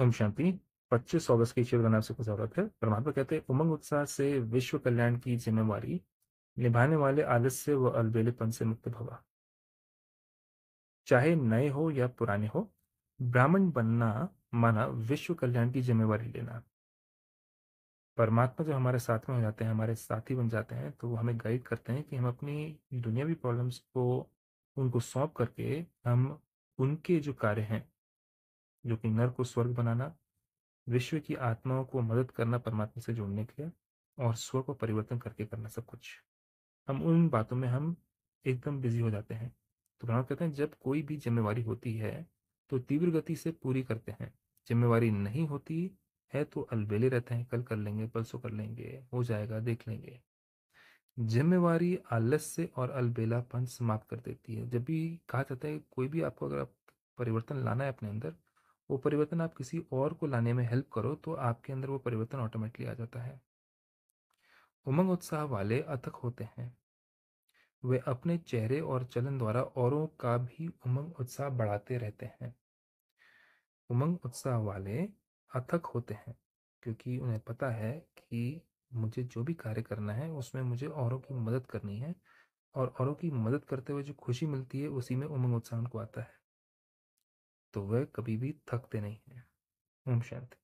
ओम शांति 25 अगस्त की शिविर बनाने सबको जरूरत है परमात्मा कहते हैं उमंग उत्साह से विश्व कल्याण की जिम्मेवारी निभाने वाले आलस्य व अलबेलेपन से मुक्त भवा चाहे नए हो या पुराने हो ब्राह्मण बनना माना विश्व कल्याण की जिम्मेवारी लेना परमात्मा जब हमारे साथ में हो जाते हैं हमारे साथी बन जाते हैं तो वो हमें गाइड करते हैं कि हम अपनी दुनियावी प्रॉब्लम्स को उनको सॉल्व करके हम उनके जो कार्य हैं जो कि नर को स्वर्ग बनाना विश्व की आत्माओं को मदद करना परमात्मा से जोड़ने के लिए और स्व को परिवर्तन करके करना सब कुछ हम उन बातों में हम एकदम बिजी हो जाते हैं तो ब्राह्मण कहते हैं जब कोई भी जिम्मेवारी होती है तो तीव्र गति से पूरी करते हैं जिम्मेवारी नहीं होती है तो अलबेले रहते हैं कल कर लेंगे परसों कर लेंगे हो जाएगा देख लेंगे जिम्मेवारी आलस्य और अलबेलापन समाप्त कर देती है जब भी कहा जाता है कोई भी आपको अगर आप परिवर्तन लाना है अपने अंदर वो परिवर्तन आप किसी और को लाने में हेल्प करो तो आपके अंदर वो परिवर्तन ऑटोमेटिकली आ जाता है उमंग उत्साह वाले अथक होते हैं वे अपने चेहरे और चलन द्वारा औरों का भी उमंग उत्साह बढ़ाते रहते हैं उमंग उत्साह वाले अथक होते हैं क्योंकि उन्हें पता है कि मुझे जो भी कार्य करना है उसमें मुझे औरों की मदद करनी है और औरों की मदद करते हुए जो खुशी मिलती है उसी में उमंग उत्साह उनको आता है तो वह कभी भी थकते नहीं हैं ओम शांति